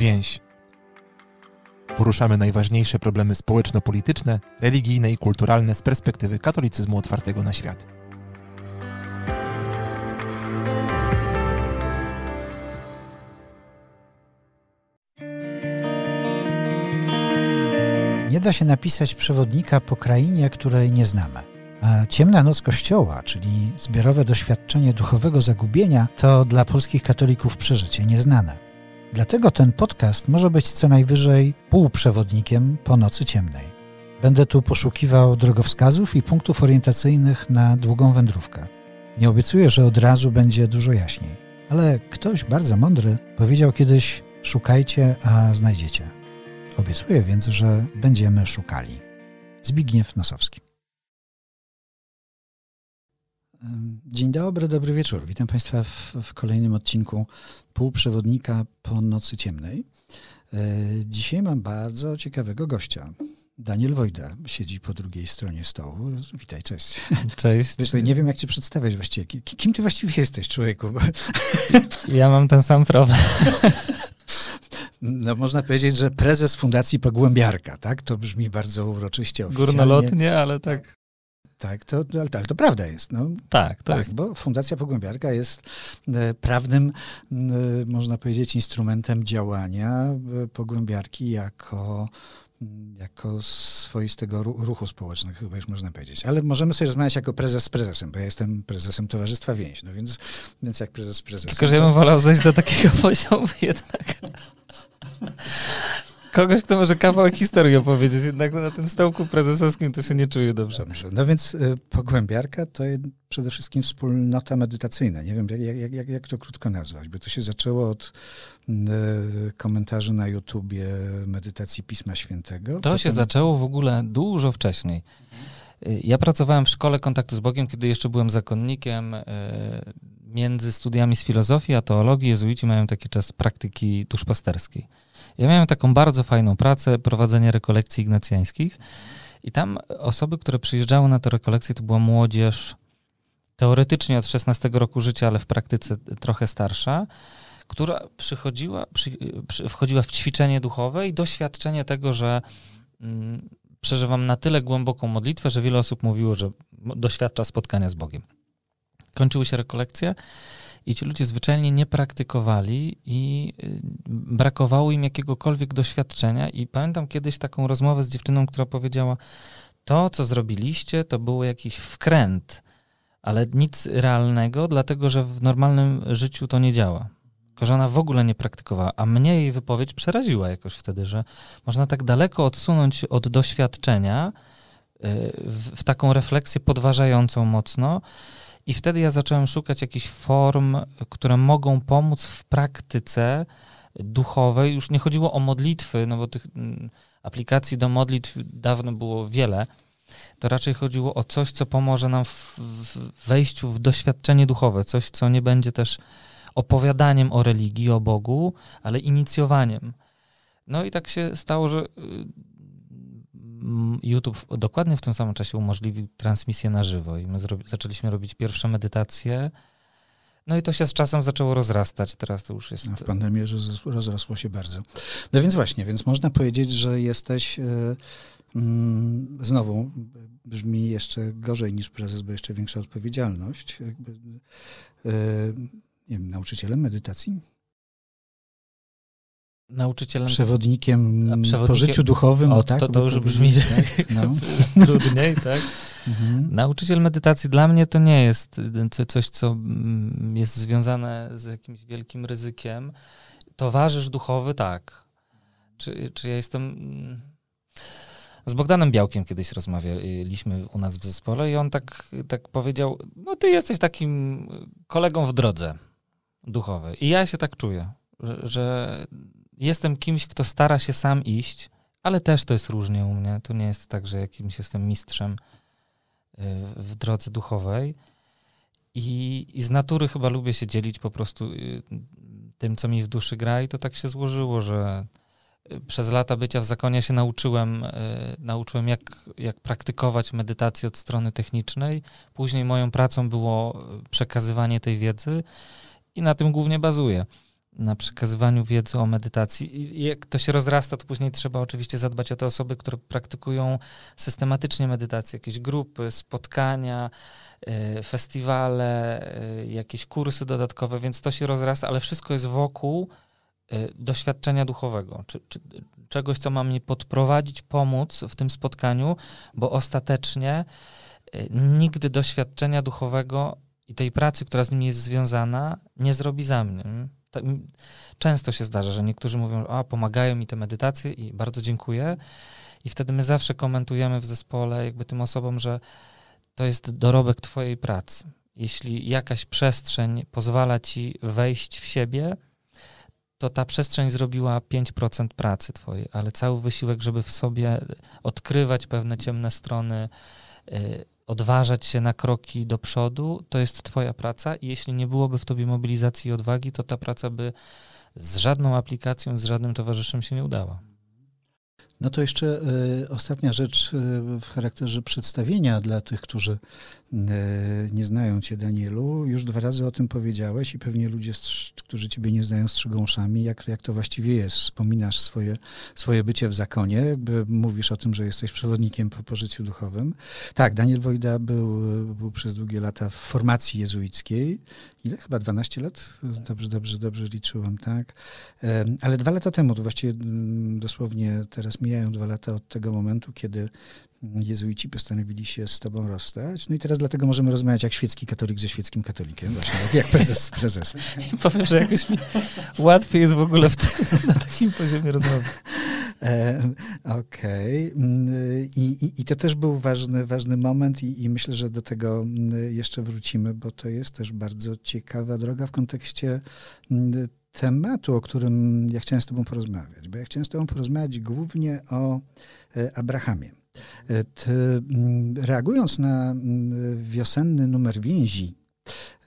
więź. Poruszamy najważniejsze problemy społeczno-polityczne, religijne i kulturalne z perspektywy katolicyzmu otwartego na świat. Nie da się napisać przewodnika po krainie, której nie znamy. A Ciemna Noc Kościoła, czyli zbiorowe doświadczenie duchowego zagubienia, to dla polskich katolików przeżycie nieznane. Dlatego ten podcast może być co najwyżej półprzewodnikiem po nocy ciemnej. Będę tu poszukiwał drogowskazów i punktów orientacyjnych na długą wędrówkę. Nie obiecuję, że od razu będzie dużo jaśniej, ale ktoś bardzo mądry powiedział kiedyś: szukajcie, a znajdziecie. Obiecuję więc, że będziemy szukali. Zbigniew Nosowski. Dzień dobry, dobry wieczór. Witam Państwa w, w kolejnym odcinku Półprzewodnika po nocy ciemnej. E, dzisiaj mam bardzo ciekawego gościa. Daniel Wojda siedzi po drugiej stronie stołu. Witaj, cześć. Cześć. nie wiem, jak cię przedstawiać właściwie. Kim ty właściwie jesteś, człowieku? Ja mam ten sam problem. No, można powiedzieć, że prezes Fundacji Pogłębiarka, tak? To brzmi bardzo uroczyście oficjalnie. Górnolotnie, ale tak. Tak, to, no, ale, ale to prawda jest. No. Tak, to tak, jest. Bo Fundacja Pogłębiarka jest e, prawnym, e, można powiedzieć, instrumentem działania e, pogłębiarki jako jako swoistego ruchu społecznego, chyba już można powiedzieć. Ale możemy sobie rozmawiać jako prezes z prezesem, bo ja jestem prezesem Towarzystwa Więź, no więc, więc jak prezes z prezesem. Tylko, że ja bym wolał zejść do takiego poziomu jednak. kogoś, kto może kawałek historii opowiedzieć, jednak na tym stołku prezesowskim to się nie czuje dobrze. dobrze. No więc y, pogłębiarka to przede wszystkim wspólnota medytacyjna. Nie wiem, jak, jak, jak to krótko nazwać, bo to się zaczęło od y, komentarzy na YouTubie medytacji Pisma Świętego. To Potem... się zaczęło w ogóle dużo wcześniej. Y, ja pracowałem w szkole kontaktu z Bogiem, kiedy jeszcze byłem zakonnikiem. Y, między studiami z filozofii a teologii jezuici mają taki czas praktyki duszpasterskiej. Ja miałem taką bardzo fajną pracę, prowadzenie rekolekcji ignacjańskich i tam osoby, które przyjeżdżały na te rekolekcje, to była młodzież teoretycznie od 16 roku życia, ale w praktyce trochę starsza, która przychodziła, przy, przy, wchodziła w ćwiczenie duchowe i doświadczenie tego, że mm, przeżywam na tyle głęboką modlitwę, że wiele osób mówiło, że doświadcza spotkania z Bogiem. Kończyły się rekolekcje i ci ludzie zwyczajnie nie praktykowali i y, brakowało im jakiegokolwiek doświadczenia. I pamiętam kiedyś taką rozmowę z dziewczyną, która powiedziała: To, co zrobiliście, to był jakiś wkręt, ale nic realnego, dlatego że w normalnym życiu to nie działa. Tylko, że ona w ogóle nie praktykowała, a mnie jej wypowiedź przeraziła jakoś wtedy, że można tak daleko odsunąć od doświadczenia y, w, w taką refleksję podważającą mocno i wtedy ja zacząłem szukać jakichś form, które mogą pomóc w praktyce duchowej. Już nie chodziło o modlitwy, no bo tych mm, aplikacji do modlitw dawno było wiele. To raczej chodziło o coś, co pomoże nam w, wejściu w doświadczenie duchowe, coś, co nie będzie też opowiadaniem o religii, o Bogu, ale inicjowaniem. No i tak się stało, że y, YouTube dokładnie w tym samym czasie umożliwił transmisję na żywo i my zaczęliśmy robić pierwsze medytacje. No i to się z czasem zaczęło rozrastać, teraz to już jest... No, w pandemii rozrosło się bardzo. No więc właśnie, więc można powiedzieć, że jesteś... E, mm, znowu brzmi jeszcze gorzej niż prezes, bo jeszcze większa odpowiedzialność. Jakby, e, nie wiem, nauczycielem medytacji? nauczycielem. Przewodnikiem, przewodnikiem, po życiu duchowym. O, tak, to, to już brzmi tak, no. trudniej, tak? Mhm. Nauczyciel medytacji dla mnie to nie jest y, y, coś, co mm, jest związane z jakimś wielkim ryzykiem. Towarzysz duchowy, tak. Czy, czy ja jestem. Mm, z Bogdanem Białkiem kiedyś rozmawialiśmy u nas w zespole i on tak, tak powiedział: No, ty jesteś takim kolegą w drodze duchowej. I ja się tak czuję, że, że jestem kimś, kto stara się sam iść, ale też to jest różnie u mnie. To nie jest tak, że jakimś jestem mistrzem y, w drodze duchowej. I, I, z natury chyba lubię się dzielić po prostu y, tym, co mi w duszy gra, i to tak się złożyło, że y, przez lata bycia w zakonie się nauczyłem, nauczyłem jak, jak praktykować medytację od strony technicznej. Później moją pracą było przekazywanie tej wiedzy i na tym głównie bazuję na przekazywaniu wiedzy o medytacji. I jak to się rozrasta, to później trzeba oczywiście zadbać o te osoby, które praktykują systematycznie medytację, jakieś grupy, spotkania, y, festiwale, y, jakieś kursy dodatkowe, więc to się rozrasta, ale wszystko jest wokół y, doświadczenia duchowego, czy, czy, czegoś, co ma mnie podprowadzić, pomóc w tym spotkaniu, bo ostatecznie nigdy doświadczenia duchowego i tej pracy, która z nim jest związana, nie zrobi za mnie. Tak często się zdarza, że niektórzy mówią, a pomagają mi te medytacje i bardzo dziękuję. I wtedy my zawsze komentujemy w zespole jakby tym osobom, że to jest dorobek twojej pracy. Jeśli jakaś przestrzeń pozwala ci wejść w siebie, to ta przestrzeń zrobiła 5% pracy twojej, ale cały wysiłek, żeby w sobie odkrywać pewne ciemne strony, y, odważać się na kroki do przodu, to jest Twoja praca i jeśli nie byłoby w Tobie mobilizacji i odwagi, to ta praca by z żadną aplikacją, z żadnym towarzyszem się nie udała. No to jeszcze e, ostatnia rzecz e, w charakterze przedstawienia dla tych, którzy e, nie znają Cię, Danielu. Już dwa razy o tym powiedziałeś i pewnie ludzie, którzy Ciebie nie znają, strzygą uszami, jak, jak to właściwie jest. Wspominasz swoje, swoje bycie w zakonie, jakby mówisz o tym, że jesteś przewodnikiem po, po życiu duchowym. Tak, Daniel Wojda był, był przez długie lata w formacji jezuickiej. Ile? Chyba 12 lat? Dobrze, dobrze, dobrze liczyłem, tak? Ale dwa lata temu, to właściwie mm, dosłownie teraz mi mijają dwa lata od tego momentu, kiedy jezuici postanowili się z tobą rozstać. No i teraz dlatego możemy rozmawiać jak świecki katolik ze świeckim katolikiem, właśnie jak prezes z prezesem. I powiem, że jakoś mi łatwiej jest w ogóle w na takim poziomie rozmowy. E, okej. Okay. I, I, i, to też był ważny, ważny moment i, i myślę, że do tego jeszcze wrócimy, bo to jest też bardzo ciekawa droga w kontekście tematu, o którym ja chciałem z Tobą porozmawiać, bo ja chciałem z Tobą porozmawiać głównie o e, Abrahamie. E, mm, reagując na mm, wiosenny numer więzi,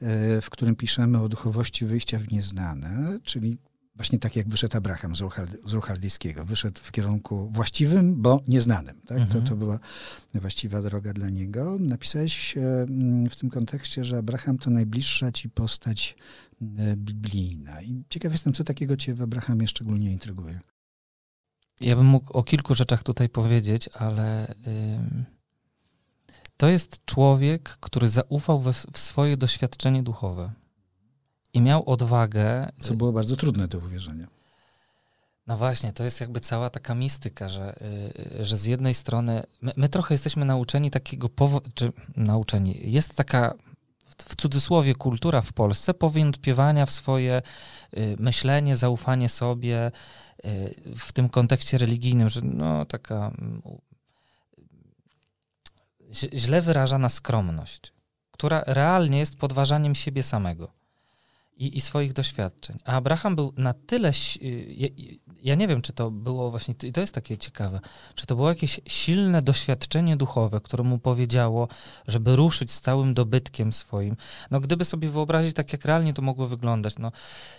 e, w którym piszemy o duchowości wyjścia w nieznane, czyli właśnie tak jak wyszedł Abraham z, Ruchald, z Ruchaldyjskiego. Wyszedł w kierunku właściwym, bo nieznanym. Tak? Mhm. To, to była właściwa droga dla niego. Napisałeś e, mm, w tym kontekście, że Abraham to najbliższa ci postać e, biblijna. I ciekaw jestem, co takiego cię w Abrahamie szczególnie intryguje. Ja bym mógł o kilku rzeczach tutaj powiedzieć, ale to jest człowiek, który zaufał w swoje doświadczenie duchowe i miał odwagę. Co było bardzo trudne do uwierzenia. No właśnie, to jest jakby cała taka mistyka, że, y, że z jednej strony my, my trochę jesteśmy nauczeni takiego, powo- czy nauczeni, jest taka w cudzysłowie kultura w Polsce powątpiewania w swoje y, myślenie, zaufanie sobie y, w tym kontekście religijnym, że no taka źle wyrażana skromność, która realnie jest podważaniem siebie samego i, i swoich doświadczeń. A Abraham był na tyle. Y, y, ja, nie wiem, czy to było właśnie, i to jest takie ciekawe, czy to było jakieś silne doświadczenie duchowe, które mu powiedziało, żeby ruszyć z całym dobytkiem swoim. No, gdyby sobie wyobrazić, tak jak realnie to mogło wyglądać, no,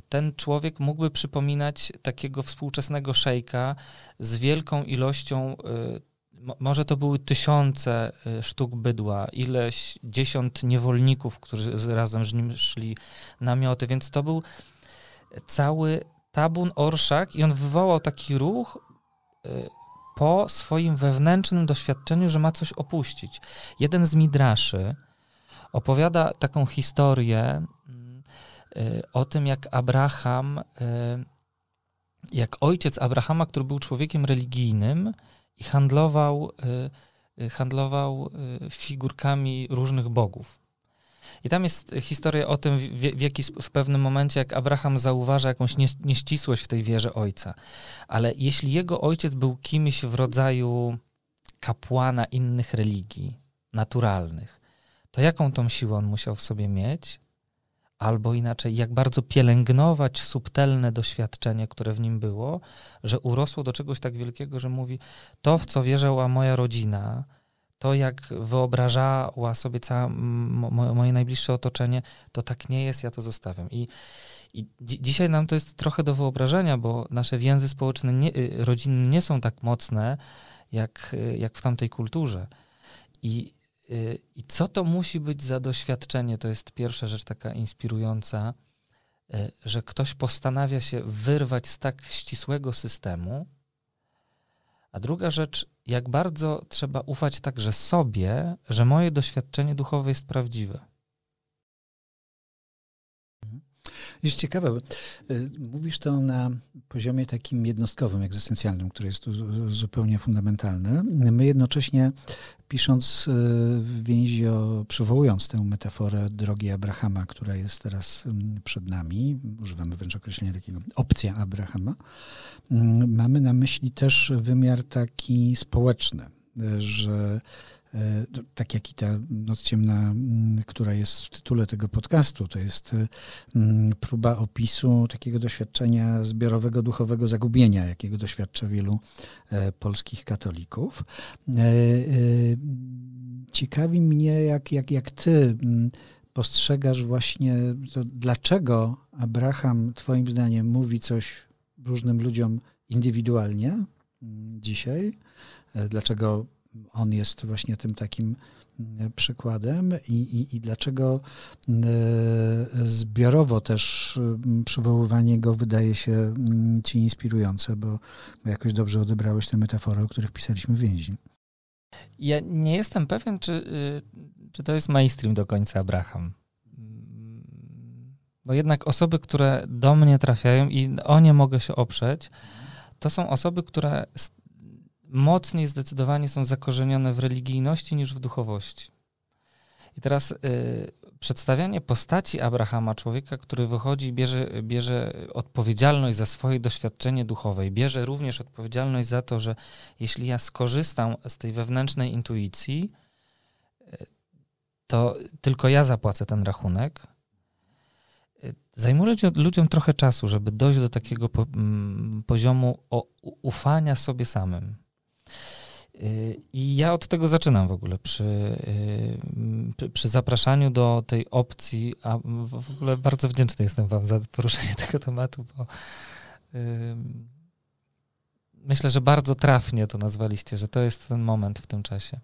ten człowiek mógłby przypominać takiego współczesnego szejka z wielką ilością. Y, może to były tysiące y, sztuk bydła, ileś dziesiąt niewolników, którzy razem z nim szli na mioty, więc to był cały tabun orszak i on wywołał taki ruch y, po swoim wewnętrznym doświadczeniu, że ma coś opuścić. Jeden z midraszy opowiada taką historię y, o tym, jak Abraham, jak ojciec Abrahama, który był człowiekiem religijnym, i handlował, y, handlował y, figurkami różnych bogów. I tam jest historia o tym, w, jaki, w pewnym momencie, jak Abraham zauważa jakąś nieścisłość w tej wierze ojca. Ale jeśli jego ojciec był kimś w rodzaju kapłana innych religii, naturalnych, to jaką tą siłę on musiał w sobie mieć, albo inaczej, jak bardzo pielęgnować subtelne doświadczenie, które w nim było, że urosło do czegoś tak wielkiego, że mówi: To, w co wierzyła moja rodzina, to jak wyobrażała sobie całe moje najbliższe otoczenie, to tak nie jest, ja to zostawiam. I, i dzi dzisiaj nam to jest trochę do wyobrażenia, bo nasze więzy społeczne, nie, y, rodzinne nie są tak mocne jak, y, jak w tamtej kulturze. I Y, I co to musi być za doświadczenie? To jest pierwsza rzecz taka inspirująca, y, że ktoś postanawia się wyrwać z tak ścisłego systemu. A druga rzecz, jak bardzo trzeba ufać także sobie, że moje doświadczenie duchowe jest prawdziwe. Jest ciekawe, y, mówisz to na poziomie takim jednostkowym, egzystencjalnym, który jest tu zupełnie fundamentalny. My jednocześnie pisząc y, w więzi, o, przywołując tę metaforę drogi Abrahama, która jest teraz mm, przed nami, używamy wręcz określenia takiego opcja Abrahama, mm, mamy na myśli też wymiar taki społeczny, że E, tak jak i ta Noc Ciemna, mm, która jest w tytule tego podcastu, to jest e, mm, próba opisu takiego doświadczenia zbiorowego, duchowego zagubienia, jakiego doświadcza wielu e, polskich katolików. Ciekawi mnie, jak, jak, jak ty mm, postrzegasz właśnie to, dlaczego Abraham, twoim zdaniem, mówi coś różnym ludziom indywidualnie dzisiaj, dlaczego on jest właśnie tym takim mm, przykładem i, i, i dlaczego e, zbiorowo też mm, przywoływanie go wydaje się mm, ci inspirujące, bo jakoś dobrze odebrałeś te metafory, o których pisaliśmy więźni. Ja nie jestem pewien, czy, y, czy to jest mainstream do końca Abraham. Bo jednak osoby, które do mnie trafiają i o nie mogę się oprzeć, to są osoby, które mocniej zdecydowanie są zakorzenione w religijności niż w duchowości. I teraz y, przedstawianie postaci Abrahama, człowieka, który wychodzi, bierze, bierze odpowiedzialność za swoje doświadczenie duchowe i bierze również odpowiedzialność za to, że jeśli ja skorzystam z tej wewnętrznej intuicji, y, to tylko ja zapłacę ten rachunek. Y, zajmuje ludziom trochę czasu, żeby dojść do takiego mm, poziomu ufania sobie samym. Y, I ja od tego zaczynam w ogóle przy, y, przy zapraszaniu do tej opcji, a w ogóle bardzo wdzięczny jestem Wam za poruszenie tego tematu, bo myślę, że bardzo trafnie to nazwaliście, że to jest ten moment w tym czasie.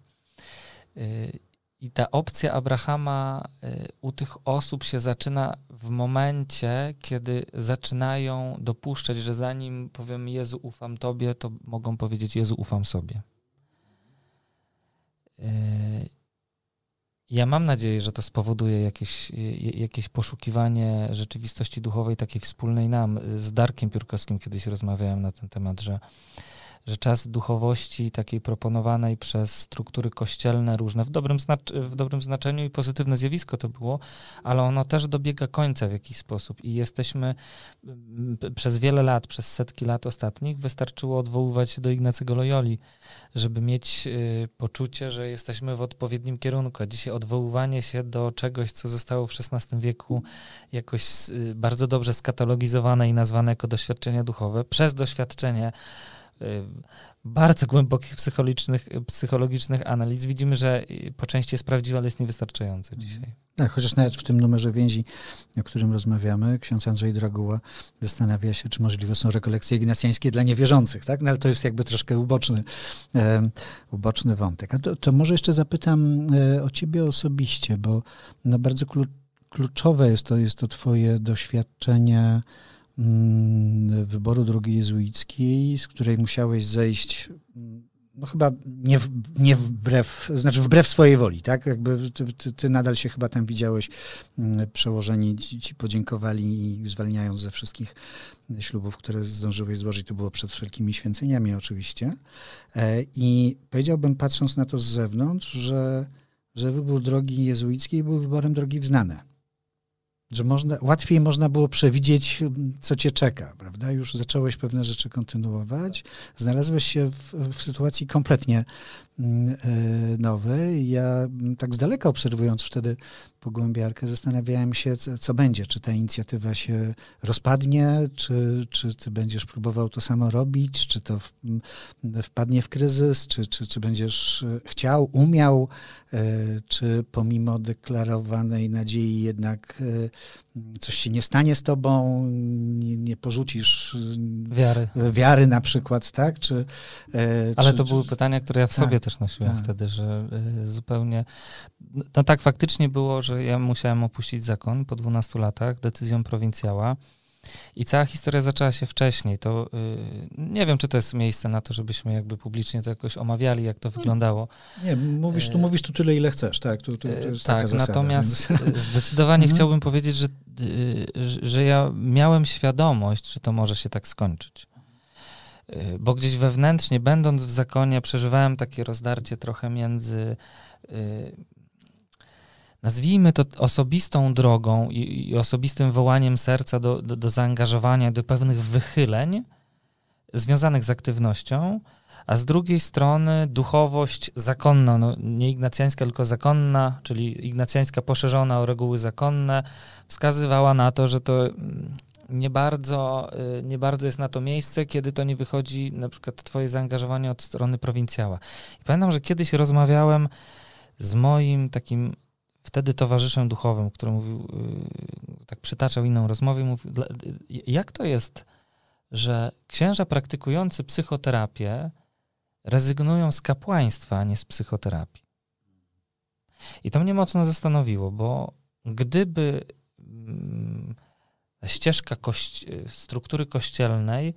Y, i ta opcja Abrahama y, u tych osób się zaczyna w momencie, kiedy zaczynają dopuszczać, że zanim powiem Jezu, ufam Tobie, to mogą powiedzieć Jezu, ufam sobie. Y, ja mam nadzieję, że to spowoduje jakieś, jakieś poszukiwanie rzeczywistości duchowej, takiej wspólnej nam. Y, z Darkiem Piórkowskim kiedyś rozmawiałem na ten temat, że że czas duchowości takiej proponowanej przez struktury kościelne różne, w dobrym, w dobrym znaczeniu i pozytywne zjawisko to było, ale ono też dobiega końca w jakiś sposób i jesteśmy mm, przez wiele lat, przez setki lat ostatnich, wystarczyło odwoływać się do Ignacego Loyoli, żeby mieć y, poczucie, że jesteśmy w odpowiednim kierunku. A dzisiaj odwoływanie się do czegoś, co zostało w XVI wieku jakoś y, bardzo dobrze skatalogizowane i nazwane jako doświadczenie duchowe, przez doświadczenie Y, bardzo głębokich psychologicznych, psychologicznych analiz widzimy, że po części jest prawdziwy, ale jest niewystarczający mhm. dzisiaj. Tak, chociaż nawet w tym numerze więzi, o którym rozmawiamy, ksiądz Andrzej Draguła zastanawia się, czy możliwe są rekolekcje ignacjańskie dla niewierzących, tak? No, ale to jest jakby troszkę uboczny, e, uboczny wątek. A to, to może jeszcze zapytam e, o ciebie osobiście, bo no, bardzo kluczowe jest to, jest to twoje doświadczenie Mm, wyboru drogi jezuickiej, z której musiałeś zejść mm, no chyba nie, nie wbrew, znaczy wbrew swojej woli, tak? Jakby ty, ty, ty nadal się chyba tam widziałeś, mm, przełożeni ci, ci, podziękowali i zwalniając ze wszystkich ślubów, które zdążyłeś złożyć, to było przed wszelkimi święceniami oczywiście. E, I powiedziałbym, patrząc na to z zewnątrz, że, że wybór drogi jezuickiej był wyborem drogi wznane że można, łatwiej można było przewidzieć, mm, co cię czeka, prawda? Już zacząłeś pewne rzeczy kontynuować, znalazłeś się w, w sytuacji kompletnie Mm, e, nowy. Ja mm, tak z daleka obserwując wtedy pogłębiarkę, zastanawiałem się, co, co będzie. Czy ta inicjatywa się rozpadnie, czy, czy ty będziesz próbował to samo robić, czy to w, mm, wpadnie w kryzys, czy, czy, czy będziesz e, chciał, umiał, e, czy pomimo deklarowanej nadziei jednak coś się nie stanie z tobą, nie, nie porzucisz e, wiary. wiary na przykład, tak? Czy, e, Ale czy, to czy... były pytania, które ja w sobie tak, też nosiłem tak. wtedy, że e, zupełnie... No, no tak faktycznie było, że ja musiałem opuścić zakon po 12 latach decyzją prowincjała. I cała historia zaczęła się wcześniej. To nie wiem, czy to jest miejsce na to, żebyśmy jakby publicznie to jakoś omawiali, jak to no, wyglądało. Nie, mówisz tu, mówisz tu tyle, ile chcesz, tak? tak, zasada, natomiast więc... zdecydowanie mhm. chciałbym powiedzieć, że Y, że ja miałem świadomość, że to może się tak skończyć. Y, bo gdzieś wewnętrznie, będąc w zakonie, przeżywałem takie rozdarcie trochę między, y, nazwijmy to osobistą drogą i, i osobistym wołaniem serca do, do, do zaangażowania, do pewnych wychyleń związanych z aktywnością, a z drugiej strony duchowość zakonna, no nie ignacjańska, tylko zakonna, czyli ignacjańska poszerzona o reguły zakonne, wskazywała na to, że to mm, nie bardzo, y, nie bardzo jest na to miejsce, kiedy to nie wychodzi na przykład twoje zaangażowanie od strony prowincjała. I pamiętam, że kiedyś rozmawiałem z moim takim wtedy towarzyszem duchowym, który mówił, y, tak przytaczał inną rozmowę, mówił, y, jak to jest, że księża praktykujący psychoterapię rezygnują z kapłaństwa, a nie z psychoterapii. I to mnie mocno zastanowiło, bo gdyby mm, ścieżka kości struktury kościelnej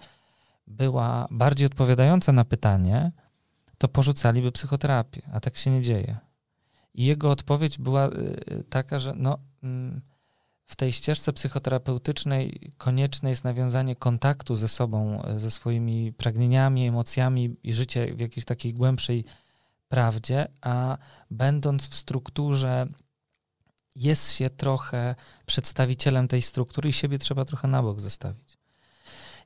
była bardziej odpowiadająca na pytanie, to porzucaliby psychoterapię, a tak się nie dzieje. I jego odpowiedź była y, y, taka, że no. Mm, w tej ścieżce psychoterapeutycznej konieczne jest nawiązanie kontaktu ze sobą, e, ze swoimi pragnieniami, emocjami i życie w jakiejś takiej głębszej prawdzie, a będąc w strukturze, jest się trochę przedstawicielem tej struktury i siebie trzeba trochę na bok zostawić.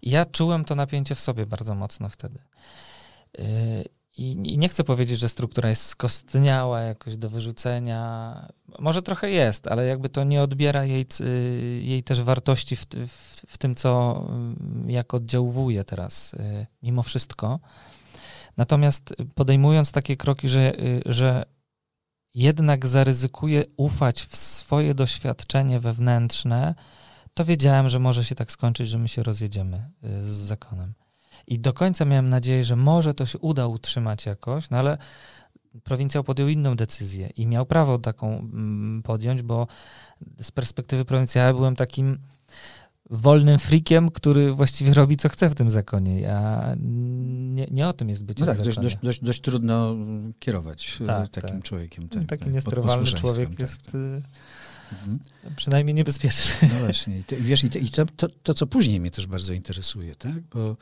Ja czułem to napięcie w sobie bardzo mocno wtedy. Y, i, nie chcę powiedzieć, że struktura jest skostniała jakoś do wyrzucenia. Może trochę jest, ale jakby to nie odbiera jej, jej też wartości w, w, w tym, co mm, jak oddziałuje teraz y, mimo wszystko. Natomiast podejmując takie kroki, że, y, że jednak zaryzykuję ufać w swoje doświadczenie wewnętrzne, to wiedziałem, że może się tak skończyć, że my się rozjedziemy y, z zakonem. I do końca miałem nadzieję, że może to się uda utrzymać jakoś, no ale prowincjał podjął inną decyzję i miał prawo taką mm, podjąć, bo z perspektywy prowincjała byłem takim wolnym frikiem, który właściwie robi co chce w tym zakonie, a nie, nie o tym jest być. no tak, dość, dość, dość, dość, trudno kierować e, tak, takim tak. człowiekiem. Tak, Taki tak, niesterowalny człowiek tak. jest y, Mhm. Przynajmniej niebezpiecznie. No właśnie. I, to, wiesz, i, to, i to, to, to, co później mnie też bardzo interesuje, tak? Bo,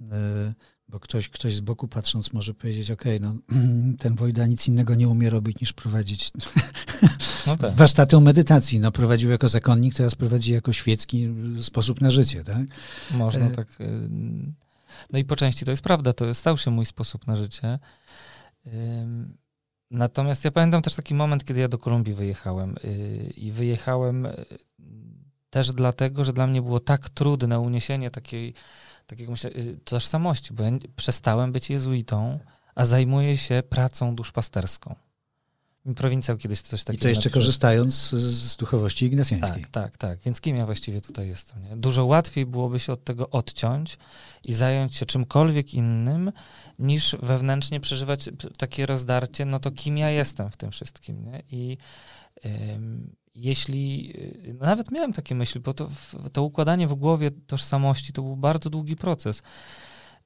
e, bo ktoś, ktoś z boku patrząc może powiedzieć, okej, okay, no ten Wojda nic innego nie umie robić niż prowadzić no tak. warsztaty o medytacji. No, prowadził jako zakonnik, teraz prowadzi jako świecki sposób na życie, tak? Można e, tak... Y, no i po części to jest prawda, to stał się mój sposób na życie. Natomiast ja pamiętam też taki moment, kiedy ja do Kolumbii wyjechałem. Y, I wyjechałem y, też dlatego, że dla mnie było tak trudne uniesienie takiej, takiego myślę, y, tożsamości, bo ja przestałem być jezuitą, a zajmuję się pracą duszpasterską prowincjał kiedyś coś takiego. I to jeszcze napisał. korzystając z duchowości ignacjańskiej. Tak, tak, tak. Więc kim ja właściwie tutaj jestem? Nie? Dużo łatwiej byłoby się od tego odciąć i zająć się czymkolwiek innym, niż wewnętrznie przeżywać takie rozdarcie, no to kim ja jestem w tym wszystkim. Nie? I ym, jeśli, y, no nawet miałem takie myśli, bo to, to układanie w głowie tożsamości to był bardzo długi proces.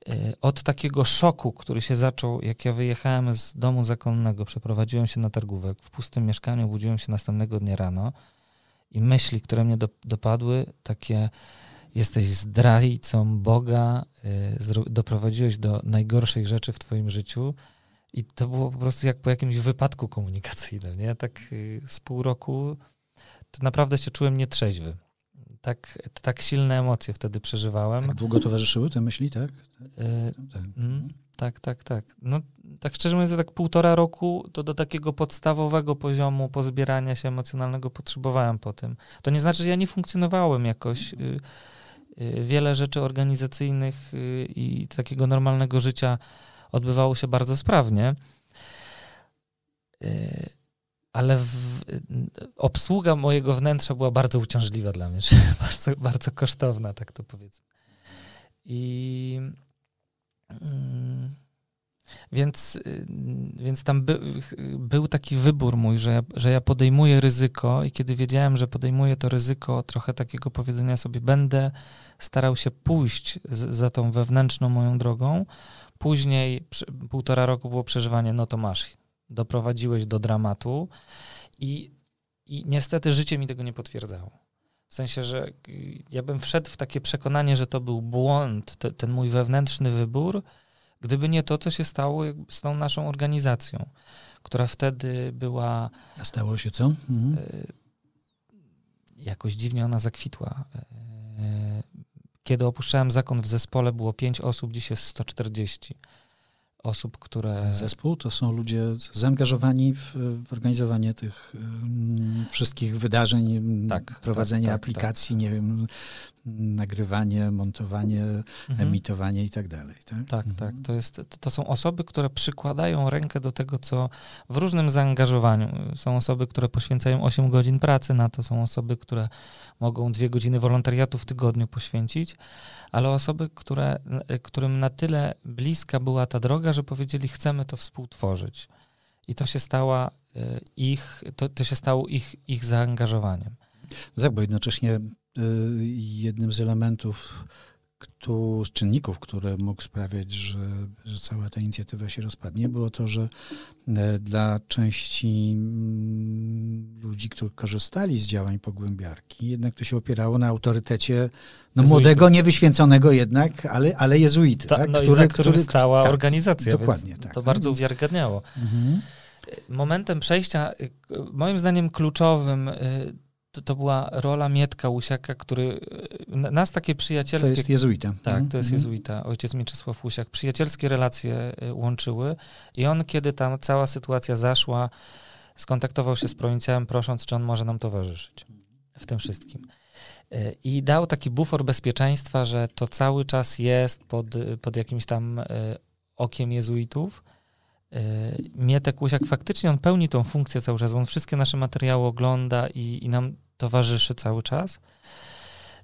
E, od takiego szoku, który się zaczął, jak ja wyjechałem z domu zakonnego, przeprowadziłem się na targówek, w pustym mieszkaniu budziłem się następnego dnia rano i myśli, które mnie do, dopadły, takie jesteś zdrajcą Boga, y, doprowadziłeś do najgorszych rzeczy w twoim życiu i to było po prostu jak po jakimś wypadku komunikacyjnym, nie? Tak y, z pół roku to naprawdę się czułem nietrzeźwy tak, tak silne emocje wtedy przeżywałem. Tak długo towarzyszyły te myśli, tak? E, tak. Mm, tak, tak, tak. No, tak szczerze mówiąc, tak półtora roku to do takiego podstawowego poziomu pozbierania się emocjonalnego potrzebowałem po tym. To nie znaczy, że ja nie funkcjonowałem jakoś. Yy, yy, wiele rzeczy organizacyjnych y, i takiego normalnego życia odbywało się bardzo sprawnie e, ale w, obsługa mojego wnętrza była bardzo uciążliwa dla mnie, bardzo, bardzo kosztowna, tak to powiedzmy. I mm, więc, y, więc tam by, był taki wybór mój, że ja, że ja podejmuję ryzyko, i kiedy wiedziałem, że podejmuję to ryzyko, trochę takiego powiedzenia sobie, będę starał się pójść z, za tą wewnętrzną moją drogą. Później przy, półtora roku było przeżywanie, no to masz, doprowadziłeś do dramatu i, i niestety życie mi tego nie potwierdzało. W sensie, że ja bym wszedł w takie przekonanie, że to był błąd, te, ten mój wewnętrzny wybór, gdyby nie to, co się stało z tą naszą organizacją, która wtedy była. A stało się co? Mhm. E, jakoś dziwnie ona zakwitła. E, kiedy opuszczałem zakon w zespole, było 5 osób, dziś jest 140 osób, które. Zespół to są ludzie zaangażowani w, w organizowanie tych y, wszystkich wydarzeń, tak, tak, tak, aplikacji, tak. nie wiem, nagrywanie, montowanie, mhm. emitowanie i tak dalej. Tak, tak. Mhm. tak. To, jest, to są osoby, które przykładają rękę do tego, co w różnym zaangażowaniu. Są osoby, które poświęcają 8 godzin pracy na to, są osoby, które mogą dwie godziny wolontariatu w tygodniu poświęcić, ale osoby, które, e, którym na tyle bliska była ta droga, że powiedzieli, chcemy to współtworzyć. I to się stała e, ich, to, to się stało ich, ich zaangażowaniem. No tak, bo jednocześnie Y, jednym z elementów, tu, z czynników, które mógł sprawiać, że, że, cała ta inicjatywa się rozpadnie, było to, że e, dla części mm, ludzi, którzy korzystali z działań pogłębiarki, jednak to się opierało na autorytecie no, młodego, niewyświęconego jednak, ale, ale jezuity. Ta, tak? no który, i za którym który, stała tak, organizacja. Dokładnie, tak, To tak, bardzo więc... Mhm. Momentem przejścia, y, moim zdaniem kluczowym y, to, to była rola Mietka Łusiaka, który e, nas takie przyjacielskie... To jest jezuita. Tak, to jest mhm. jezuita, ojciec Mieczysław Łusiak. Przyjacielskie relacje e, łączyły i on, kiedy tam cała sytuacja zaszła, skontaktował się z prowincjałem, prosząc, czy on może nam towarzyszyć w tym wszystkim. E, I dał taki bufor bezpieczeństwa, że to cały czas jest pod, pod jakimś tam okiem jezuitów, E, Mietek Łysiak faktycznie on pełni tą funkcję cały czas, on wszystkie nasze materiały ogląda i, i nam towarzyszy cały czas.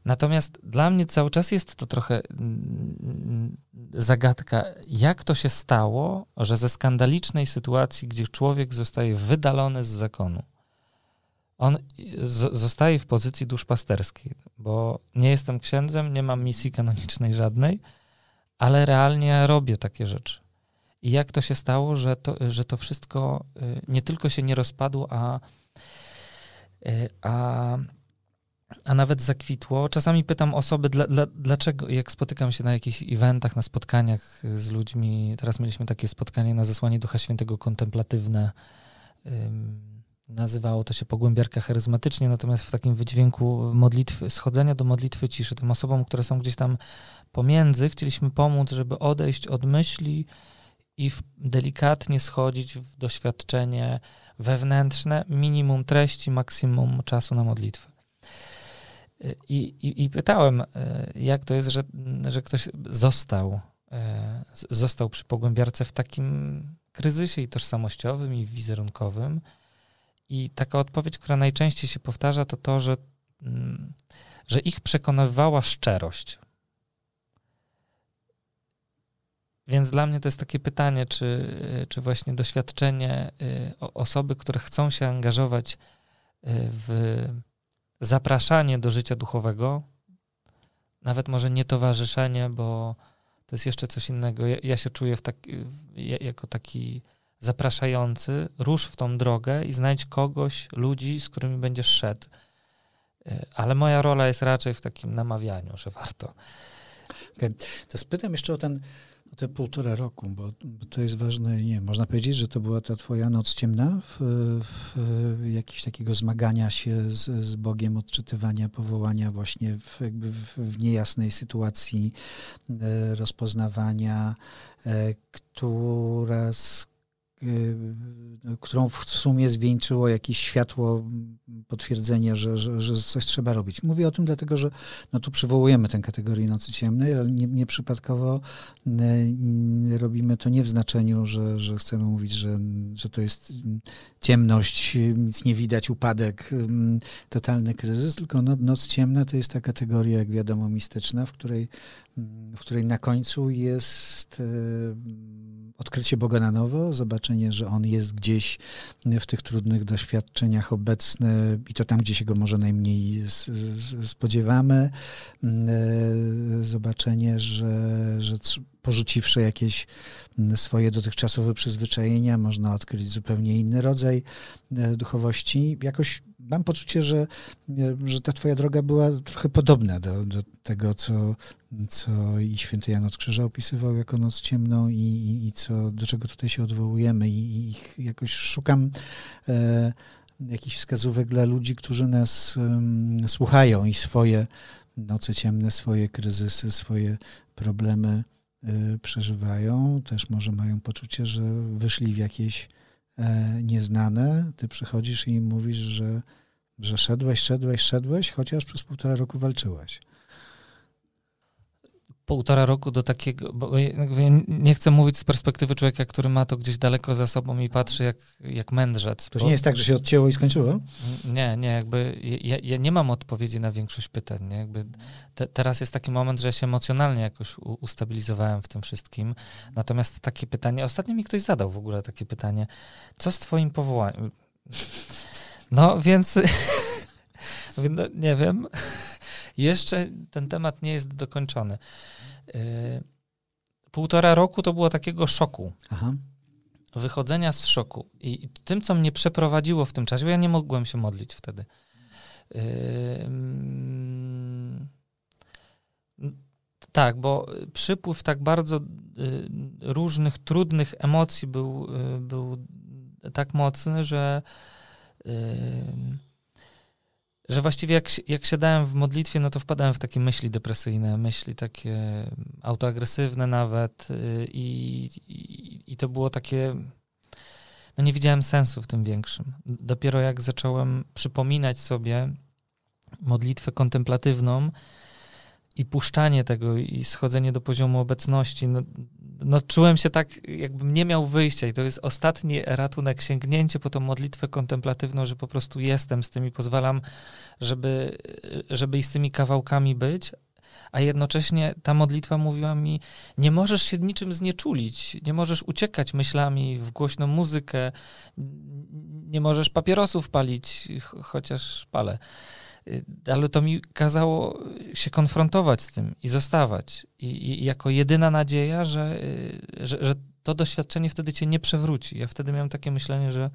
Natomiast dla mnie cały czas jest to trochę mm, mm, zagadka, jak to się stało, że ze skandalicznej sytuacji, gdzie człowiek zostaje wydalony z zakonu, on zostaje w pozycji duszpasterskiej, bo nie jestem księdzem, nie mam misji kanonicznej żadnej, ale realnie robię takie rzeczy. I jak to się stało, że to, że to wszystko y, nie tylko się nie rozpadło, a, y, a, a nawet zakwitło. Czasami pytam osoby, dla, dla, dlaczego, jak spotykam się na jakichś eventach, na spotkaniach z ludźmi. Teraz mieliśmy takie spotkanie na zesłanie Ducha Świętego kontemplatywne. Nazywało to się pogłębiarka charyzmatycznie, natomiast w takim wydźwięku modlitwy, schodzenia do modlitwy ciszy, tym osobom, które są gdzieś tam pomiędzy, chcieliśmy pomóc, żeby odejść od myśli, i w, delikatnie schodzić w doświadczenie wewnętrzne, minimum treści, maksimum czasu na modlitwę. I, i, i pytałem, e, jak to jest, że, że ktoś został, e, został przy pogłębiarce w takim kryzysie i tożsamościowym, i wizerunkowym. I taka odpowiedź, która najczęściej się powtarza, to to, że, mm, że ich przekonywała szczerość. Więc dla mnie to jest takie pytanie, czy, czy właśnie doświadczenie y, osoby, które chcą się angażować y, w zapraszanie do życia duchowego, nawet może nie towarzyszenie, bo to jest jeszcze coś innego. Ja, ja się czuję tak, jako taki zapraszający, rusz w tą drogę i znajdź kogoś, ludzi, z którymi będziesz szedł. Y, ale moja rola jest raczej w takim namawianiu, że warto. Okay. To spytam jeszcze o ten te półtora roku, bo, bo, to jest ważne, nie można powiedzieć, że to była ta twoja noc ciemna w, w, w jakiś takiego zmagania się z, z, Bogiem, odczytywania, powołania właśnie w, jakby w, w niejasnej sytuacji e, rozpoznawania, e, która z Y, y, którą w sumie zwieńczyło jakieś światło mm, potwierdzenie, że, że, że coś trzeba robić. Mówię o tym dlatego, że no tu przywołujemy tę kategorię nocy ciemnej, ale nie, nieprzypadkowo y, robimy to nie w znaczeniu, że, że chcemy mówić, że, że to jest mm, ciemność, nic nie widać, upadek, mm, totalny kryzys, tylko no, noc ciemna to jest ta kategoria, jak wiadomo, mistyczna, w której, w której na końcu jest odkrycie Boga na nowo, zobaczenie, że On jest gdzieś w tych trudnych doświadczeniach obecny i to tam, gdzie się Go może najmniej spodziewamy, mm, e, zobaczenie, że, że porzuciwszy jakieś mm, swoje dotychczasowe przyzwyczajenia, można odkryć zupełnie inny rodzaj e, duchowości. Jakoś mam poczucie, że, że ta twoja droga była trochę podobna do, do tego, co, co i święty Jan od Krzyża opisywał jako noc ciemną i, i, i co, do czego tutaj się odwołujemy i, i jakoś szukam e, jakichś wskazówek dla ludzi, którzy nas um, słuchają i swoje noce ciemne, swoje kryzysy, swoje problemy e, przeżywają, też może mają poczucie, że wyszli w jakieś E, nieznane, ty przychodzisz i im mówisz, że, że szedłeś, szedłeś, szedłeś, chociaż przez półtora roku walczyłeś półtora roku do takiego, bo ja nie chcę mówić z perspektywy człowieka, który ma to gdzieś daleko za sobą i patrzy jak, jak mędrzec. To bo... nie jest tak, że się odcięło i skończyło? Nie, nie, jakby ja, ja nie mam odpowiedzi na większość pytań. Nie? Jakby te, teraz jest taki moment, że ja się emocjonalnie jakoś u, ustabilizowałem w tym wszystkim. Natomiast takie pytanie, ostatnio mi ktoś zadał w ogóle takie pytanie, co z twoim powołaniem? No więc, no, nie wiem. Jeszcze ten temat nie jest dokończony. Y, półtora roku to było takiego szoku. Aha. Wychodzenia z szoku. I tym, co mnie przeprowadziło w tym czasie, bo ja nie mogłem się modlić wtedy. Y, mm, tak, bo przypływ tak bardzo y, różnych, trudnych emocji był, był tak mocny, że. Yy, że właściwie jak, jak siadałem w modlitwie, no to wpadałem w takie myśli depresyjne, myśli takie mm, autoagresywne nawet y, i, i, i to było takie, no nie widziałem sensu w tym większym. Dopiero jak zacząłem przypominać sobie modlitwę kontemplatywną, i puszczanie tego i schodzenie do poziomu obecności, no, no, czułem się tak, jakbym nie miał wyjścia i to jest ostatni ratunek, sięgnięcie po tą modlitwę kontemplatywną, że po prostu jestem z tymi pozwalam, żeby, żeby i z tymi kawałkami być, a jednocześnie ta modlitwa mówiła mi, nie możesz się niczym znieczulić, nie możesz uciekać myślami w głośną muzykę, nie możesz papierosów palić, chociaż palę. Y, ale to mi kazało się konfrontować z tym i zostawać. I, i jako jedyna nadzieja, że, y, że, że, to doświadczenie wtedy cię nie przewróci. Ja wtedy miałem takie myślenie, że,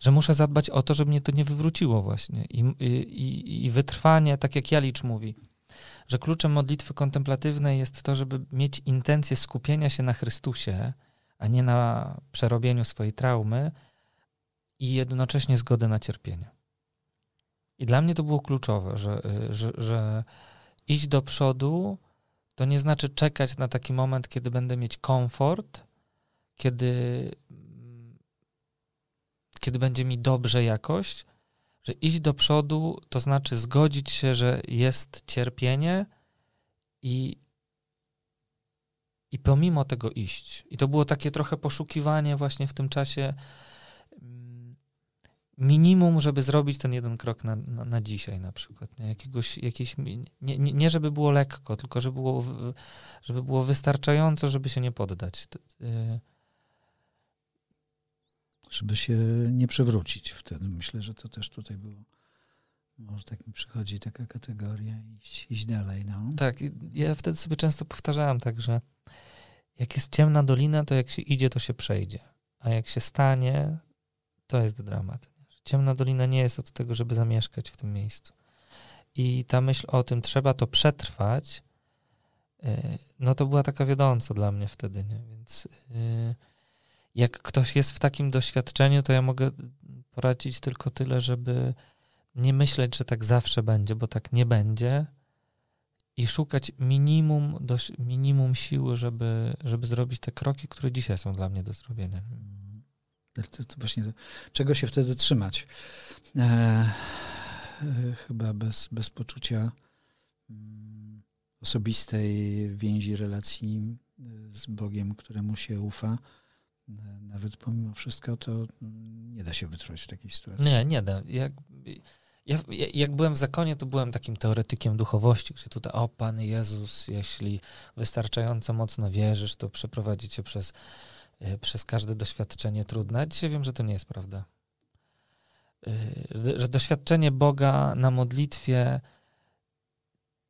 że muszę zadbać o to, żeby mnie to nie wywróciło właśnie. I, i, i wytrwanie, tak jak Jalicz mówi, że kluczem modlitwy kontemplatywnej jest to, żeby mieć intencję skupienia się na Chrystusie, a nie na przerobieniu swojej traumy i jednocześnie zgodę na cierpienie. I dla mnie to było kluczowe, że, y, że, że iść do przodu to nie znaczy czekać na taki moment, kiedy będę mieć komfort, kiedy, mm, kiedy będzie mi dobrze jakoś, że iść do przodu to znaczy zgodzić się, że jest cierpienie i, i pomimo tego iść. I to było takie trochę poszukiwanie właśnie w tym czasie minimum, żeby zrobić ten jeden krok na, na, na dzisiaj na przykład. Nie? Jakiegoś, jakieś, nie, nie, nie, żeby było lekko, tylko żeby było, żeby było wystarczająco, żeby się nie poddać. Y, żeby się nie przewrócić wtedy. Myślę, że to też tutaj było. Może tak mi przychodzi taka kategoria iść, iść dalej. No. Tak, ja wtedy sobie często powtarzałem tak, że jak jest ciemna dolina, to jak się idzie, to się przejdzie. A jak się stanie, to jest dramat. Ciemna Dolina nie jest od tego, żeby zamieszkać w tym miejscu. I ta myśl o tym, trzeba to przetrwać, e, no to była taka wiodąca dla mnie wtedy, nie? Więc e, jak ktoś jest w takim doświadczeniu, to ja mogę poradzić tylko tyle, żeby nie myśleć, że tak zawsze będzie, bo tak nie będzie i szukać minimum, dość, minimum siły, żeby, żeby zrobić te kroki, które dzisiaj są dla mnie do zrobienia to, to właśnie, czego się wtedy trzymać? E, e, chyba bez, bez poczucia mm, osobistej więzi, relacji e, z Bogiem, któremu się ufa. E, nawet pomimo wszystko, to mm, nie da się wytrwać w takiej sytuacji. Nie, nie da. Jak, ja, jak byłem w zakonie, to byłem takim teoretykiem duchowości, gdzie tutaj, o Pan Jezus, jeśli wystarczająco mocno wierzysz, to przeprowadzicie przez Y, przez każde doświadczenie trudne. Dzisiaj wiem, że to nie jest prawda. Y, że doświadczenie Boga na modlitwie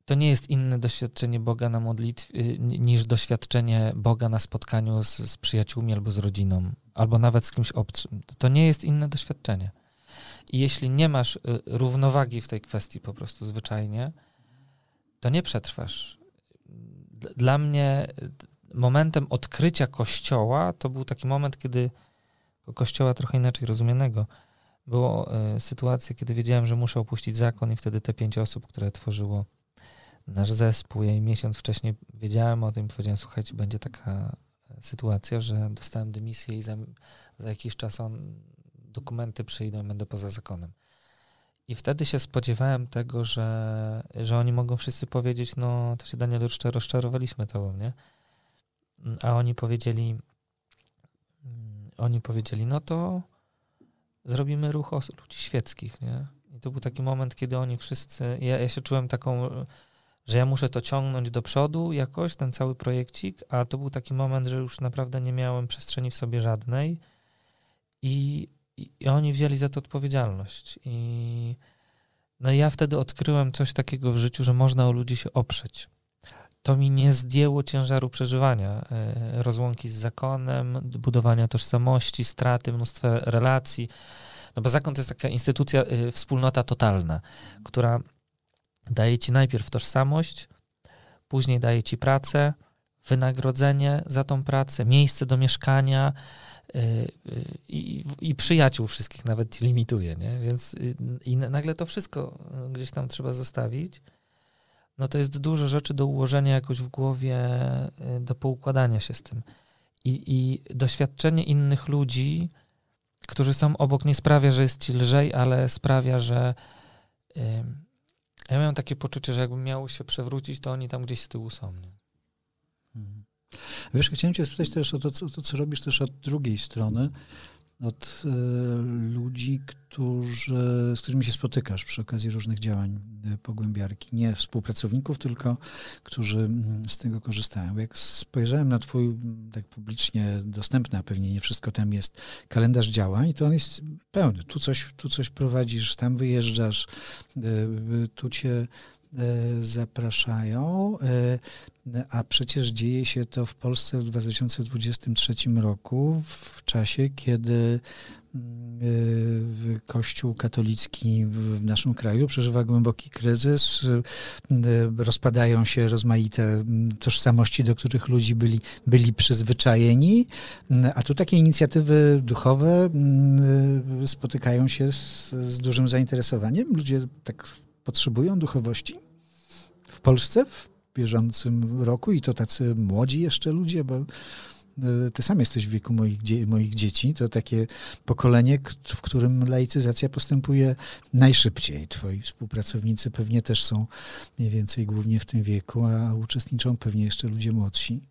to nie jest inne doświadczenie Boga na modlitwie y, niż doświadczenie Boga na spotkaniu z, z przyjaciółmi albo z rodziną, albo nawet z kimś obcym. To nie jest inne doświadczenie. I jeśli nie masz równowagi w tej kwestii po prostu zwyczajnie, to nie przetrwasz. Dla mnie momentem odkrycia Kościoła to był taki moment, kiedy Kościoła trochę inaczej rozumianego. Było e, sytuacja, kiedy wiedziałem, że muszę opuścić zakon i wtedy te pięć osób, które tworzyło nasz zespół, ja miesiąc wcześniej wiedziałem o tym i powiedziałem, słuchajcie, będzie taka e, sytuacja, że dostałem dymisję i za, za jakiś czas on, dokumenty przyjdą i będę poza zakonem. I wtedy się spodziewałem tego, że, że oni mogą wszyscy powiedzieć, no to się Daniel rozczarowaliśmy tobą, nie? A oni powiedzieli, oni powiedzieli, no to zrobimy ruch ludzi świeckich, nie? I to był taki moment, kiedy oni wszyscy, ja, ja się czułem taką, że ja muszę to ciągnąć do przodu jakoś, ten cały projekcik, a to był taki moment, że już naprawdę nie miałem przestrzeni w sobie żadnej i, i, i oni wzięli za to odpowiedzialność. I no i ja wtedy odkryłem coś takiego w życiu, że można o ludzi się oprzeć to mi nie zdjęło ciężaru przeżywania, e, rozłąki z zakonem, budowania tożsamości, straty, mnóstwa relacji. No bo zakon to jest taka instytucja, e, wspólnota totalna, która daje ci najpierw tożsamość, później daje ci pracę, wynagrodzenie za tą pracę, miejsce do mieszkania e, i, i przyjaciół wszystkich nawet limituje, nie? Więc y, i nagle to wszystko gdzieś tam trzeba zostawić no to jest dużo rzeczy do ułożenia jakoś w głowie, y, do poukładania się z tym. I, i doświadczenie innych ludzi, którzy są obok, nie sprawia, że jest ci lżej, ale sprawia, że yy, ja miałem takie poczucie, że jakbym miał się przewrócić, to oni tam gdzieś z tyłu są. Nie? Mhm. Wiesz, chciałem cię spytać też o to, co, to, co robisz też od drugiej strony od e, ludzi, którzy, z którymi się spotykasz przy okazji różnych działań e, pogłębiarki. Nie współpracowników, tylko którzy z tego korzystają. Jak spojrzałem na Twój, tak publicznie dostępny, a pewnie nie wszystko tam jest, kalendarz działań, to on jest pełny. Tu coś, tu coś prowadzisz, tam wyjeżdżasz, e, tu Cię E, zapraszają, e, a przecież dzieje się to w Polsce w 2023 roku, w czasie, kiedy mm, e, Kościół katolicki w naszym kraju przeżywa głęboki kryzys, rozpadają się rozmaite mm, tożsamości, do których ludzi byli, byli przyzwyczajeni, a tu takie inicjatywy duchowe mm, spotykają się z, z dużym zainteresowaniem. Ludzie tak potrzebują duchowości w Polsce w bieżącym roku i to tacy młodzi jeszcze ludzie, bo e, ty sam jesteś w wieku moich, moich dzieci, to takie pokolenie, w którym laicyzacja postępuje najszybciej. Twoi współpracownicy pewnie też są mniej więcej głównie w tym wieku, a uczestniczą pewnie jeszcze ludzie młodsi.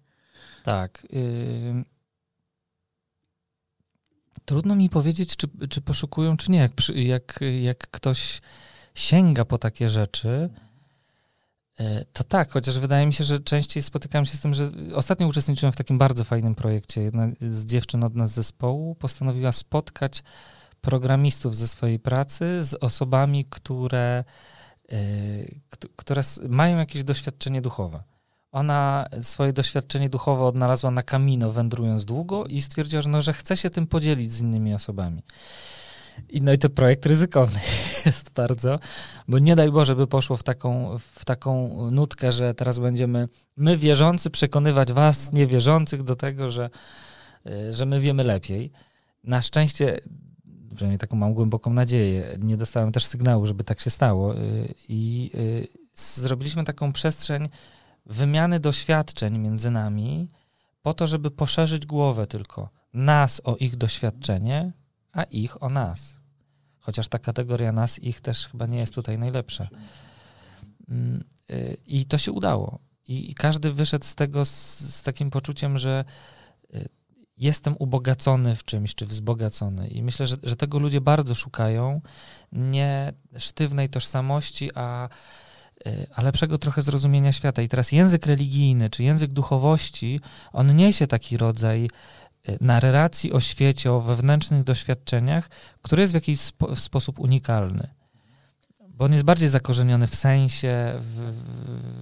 Tak. Trudno mi powiedzieć, czy, czy poszukują, czy nie. Jak, jak, jak ktoś sięga po takie rzeczy, e, to tak, chociaż wydaje mi się, że częściej spotykam się z tym, że ostatnio uczestniczyłem w takim bardzo fajnym projekcie. Jedna z dziewczyn od nas zespołu postanowiła spotkać programistów ze swojej pracy z osobami, które, e, które mają jakieś doświadczenie duchowe. Ona swoje doświadczenie duchowe odnalazła na kamino, wędrując długo i stwierdziła, że, no, że chce się tym podzielić z innymi osobami. I, no i to projekt ryzykowny jest bardzo, bo nie daj Boże, by poszło w taką, w taką nutkę, że teraz będziemy my wierzący przekonywać was niewierzących do tego, że, y, że my wiemy lepiej. Na szczęście, przynajmniej taką mam głęboką nadzieję, nie dostałem też sygnału, żeby tak się stało y, i y, zrobiliśmy taką przestrzeń wymiany doświadczeń między nami po to, żeby poszerzyć głowę tylko nas o ich doświadczenie, a ich o nas. Chociaż ta kategoria nas, ich też chyba nie jest tutaj najlepsza. Mm, y, I to się udało. I każdy wyszedł z tego z, z takim poczuciem, że y, jestem ubogacony w czymś, czy wzbogacony. I myślę, że, że tego ludzie bardzo szukają. Nie sztywnej tożsamości, a, y, a lepszego trochę zrozumienia świata. I teraz język religijny, czy język duchowości, on niesie taki rodzaj na relacji o świecie, o wewnętrznych doświadczeniach, który jest w jakiś spo, w sposób unikalny. Bo on jest bardziej zakorzeniony w sensie, w,